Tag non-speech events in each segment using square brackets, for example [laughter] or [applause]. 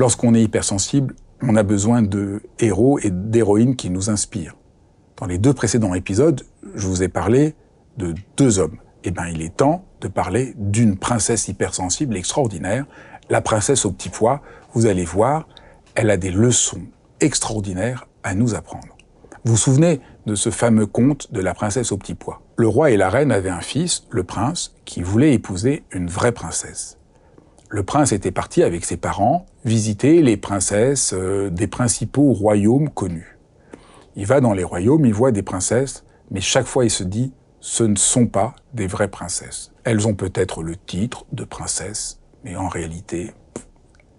Lorsqu'on est hypersensible, on a besoin de héros et d'héroïnes qui nous inspirent. Dans les deux précédents épisodes, je vous ai parlé de deux hommes. Eh bien, il est temps de parler d'une princesse hypersensible extraordinaire, la princesse au petit pois. Vous allez voir, elle a des leçons extraordinaires à nous apprendre. Vous vous souvenez de ce fameux conte de la princesse au petit pois Le roi et la reine avaient un fils, le prince, qui voulait épouser une vraie princesse. Le prince était parti avec ses parents visiter les princesses euh, des principaux royaumes connus. Il va dans les royaumes, il voit des princesses, mais chaque fois il se dit, ce ne sont pas des vraies princesses. Elles ont peut-être le titre de princesse, mais en réalité,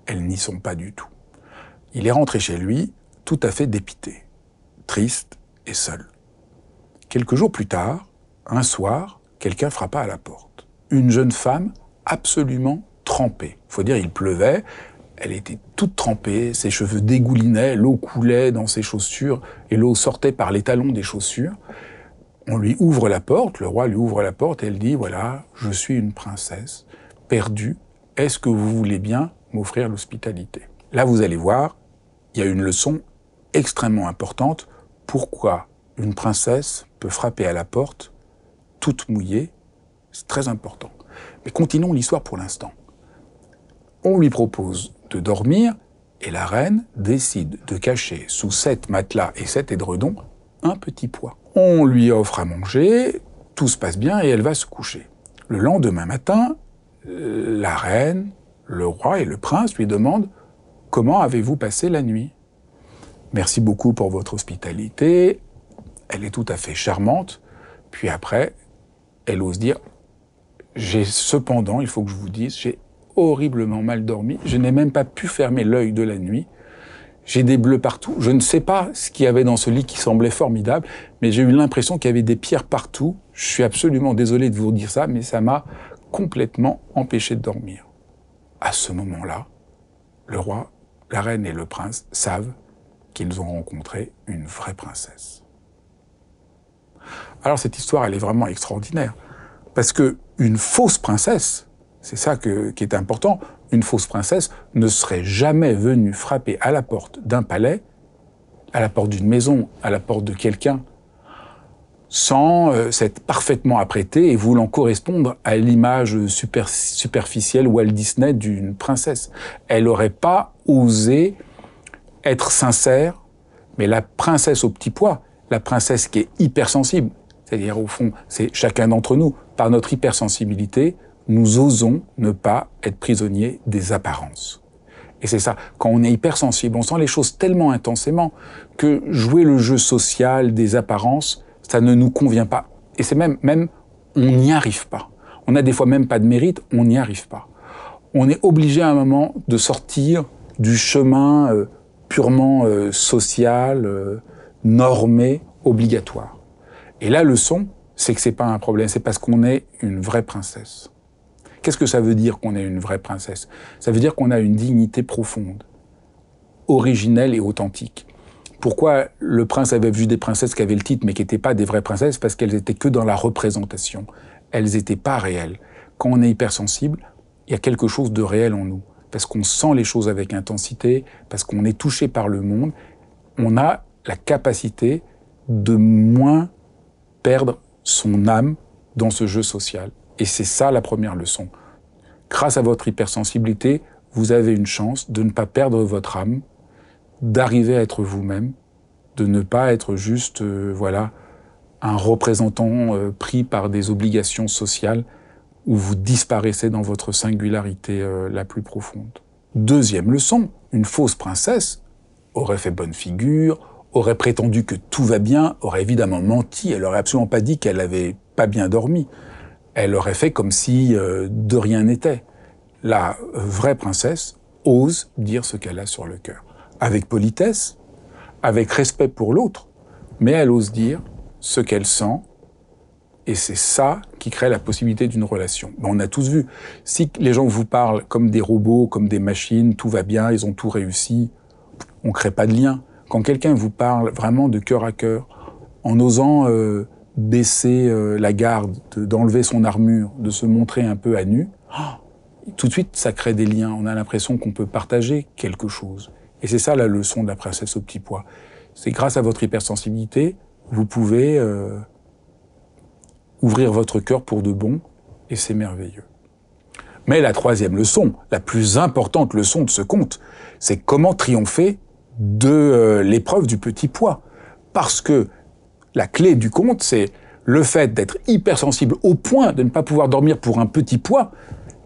elles n'y sont pas du tout. Il est rentré chez lui tout à fait dépité, triste et seul. Quelques jours plus tard, un soir, quelqu'un frappa à la porte. Une jeune femme absolument trempée. Faut dire, il pleuvait, elle était toute trempée, ses cheveux dégoulinaient, l'eau coulait dans ses chaussures et l'eau sortait par les talons des chaussures. On lui ouvre la porte, le roi lui ouvre la porte et elle dit, voilà, je suis une princesse perdue, est-ce que vous voulez bien m'offrir l'hospitalité Là, vous allez voir, il y a une leçon extrêmement importante. Pourquoi une princesse peut frapper à la porte toute mouillée C'est très important. Mais continuons l'histoire pour l'instant. On lui propose de dormir, et la reine décide de cacher sous sept matelas et sept édredons un petit poids. On lui offre à manger, tout se passe bien et elle va se coucher. Le lendemain matin, la reine, le roi et le prince lui demandent Comment avez-vous passé la nuit Merci beaucoup pour votre hospitalité. Elle est tout à fait charmante. Puis après, elle ose dire J'ai cependant, il faut que je vous dise, j'ai horriblement mal dormi. Je n'ai même pas pu fermer l'œil de la nuit. J'ai des bleus partout. Je ne sais pas ce qu'il y avait dans ce lit qui semblait formidable, mais j'ai eu l'impression qu'il y avait des pierres partout. Je suis absolument désolé de vous dire ça, mais ça m'a complètement empêché de dormir. À ce moment-là, le roi, la reine et le prince savent qu'ils ont rencontré une vraie princesse. Alors cette histoire, elle est vraiment extraordinaire, parce que une fausse princesse, c'est ça qui est important. Une fausse princesse ne serait jamais venue frapper à la porte d'un palais, à la porte d'une maison, à la porte de quelqu'un, sans euh, s'être parfaitement apprêtée et voulant correspondre à l'image superficielle Walt Disney d'une princesse. Elle n'aurait pas osé être sincère, mais la princesse au petit poids, la princesse qui est hypersensible, c'est-à-dire au fond, c'est chacun d'entre nous, par notre hypersensibilité, nous osons ne pas être prisonniers des apparences. Et c'est ça, quand on est hypersensible, on sent les choses tellement intensément que jouer le jeu social des apparences, ça ne nous convient pas. Et c'est même, même, on n'y arrive pas. On n'a des fois même pas de mérite, on n'y arrive pas. On est obligé à un moment de sortir du chemin euh, purement euh, social, euh, normé, obligatoire. Et la leçon, c'est que ce n'est pas un problème, c'est parce qu'on est une vraie princesse. Qu'est-ce que ça veut dire qu'on est une vraie princesse Ça veut dire qu'on a une dignité profonde, originelle et authentique. Pourquoi le prince avait vu des princesses qui avaient le titre mais qui n'étaient pas des vraies princesses Parce qu'elles étaient que dans la représentation. Elles n'étaient pas réelles. Quand on est hypersensible, il y a quelque chose de réel en nous. Parce qu'on sent les choses avec intensité, parce qu'on est touché par le monde, on a la capacité de moins perdre son âme dans ce jeu social. Et c'est ça la première leçon. Grâce à votre hypersensibilité, vous avez une chance de ne pas perdre votre âme, d'arriver à être vous-même, de ne pas être juste, euh, voilà, un représentant euh, pris par des obligations sociales où vous disparaissez dans votre singularité euh, la plus profonde. Deuxième leçon, une fausse princesse aurait fait bonne figure, aurait prétendu que tout va bien, aurait évidemment menti, elle aurait absolument pas dit qu'elle n'avait pas bien dormi elle aurait fait comme si euh, de rien n'était. La vraie princesse ose dire ce qu'elle a sur le cœur, avec politesse, avec respect pour l'autre, mais elle ose dire ce qu'elle sent, et c'est ça qui crée la possibilité d'une relation. on a tous vu, si les gens vous parlent comme des robots, comme des machines, tout va bien, ils ont tout réussi, on ne crée pas de lien. Quand quelqu'un vous parle vraiment de cœur à cœur, en osant... Euh, baisser euh, la garde, d'enlever son armure, de se montrer un peu à nu, [gasps] tout de suite, ça crée des liens. On a l'impression qu'on peut partager quelque chose. Et c'est ça la leçon de la princesse au petit pois. C'est grâce à votre hypersensibilité, vous pouvez euh, ouvrir votre cœur pour de bon, et c'est merveilleux. Mais la troisième leçon, la plus importante leçon de ce conte, c'est comment triompher de euh, l'épreuve du petit poids. Parce que la clé du compte, c'est le fait d'être hypersensible au point de ne pas pouvoir dormir pour un petit poids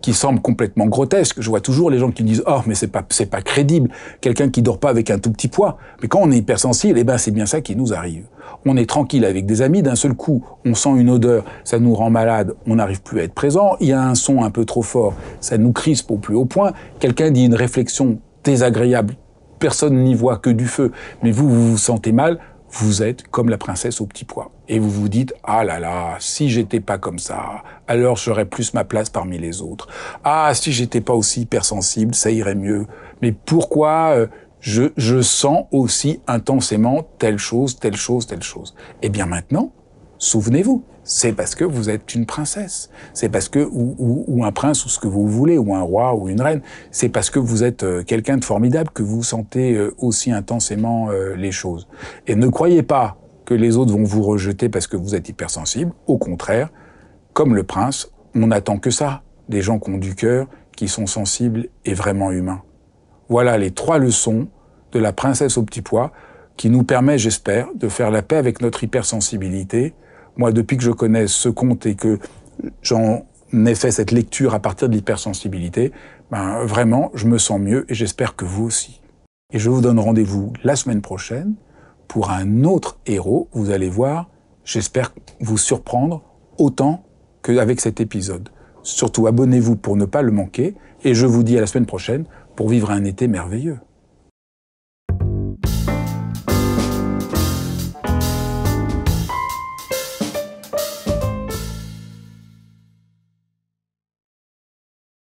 qui semble complètement grotesque. Je vois toujours les gens qui disent "Oh, mais c'est pas crédible, quelqu'un qui dort pas avec un tout petit poids." Mais quand on est hypersensible, eh ben c'est bien ça qui nous arrive. On est tranquille avec des amis, d'un seul coup, on sent une odeur, ça nous rend malade, on n'arrive plus à être présent, il y a un son un peu trop fort, ça nous crispe au plus haut point, quelqu'un dit une réflexion désagréable, personne n'y voit que du feu, mais vous vous vous sentez mal, vous êtes comme la princesse au petit pois. Et vous vous dites, ah là là, si j'étais pas comme ça, alors j'aurais plus ma place parmi les autres. Ah, si j'étais pas aussi hypersensible, ça irait mieux. Mais pourquoi euh, je, je sens aussi intensément telle chose, telle chose, telle chose Eh bien maintenant, souvenez-vous, c'est parce que vous êtes une princesse. C'est parce que, ou, ou, un prince, ou ce que vous voulez, ou un roi, ou une reine. C'est parce que vous êtes euh, quelqu'un de formidable que vous sentez euh, aussi intensément euh, les choses. Et ne croyez pas que les autres vont vous rejeter parce que vous êtes hypersensible. Au contraire, comme le prince, on n'attend que ça. Des gens qui ont du cœur, qui sont sensibles et vraiment humains. Voilà les trois leçons de la princesse au petit pois qui nous permet, j'espère, de faire la paix avec notre hypersensibilité, moi, depuis que je connais ce conte et que j'en ai fait cette lecture à partir de l'hypersensibilité, ben, vraiment, je me sens mieux et j'espère que vous aussi. Et je vous donne rendez-vous la semaine prochaine pour un autre héros. Vous allez voir, j'espère vous surprendre autant qu'avec cet épisode. Surtout abonnez-vous pour ne pas le manquer et je vous dis à la semaine prochaine pour vivre un été merveilleux.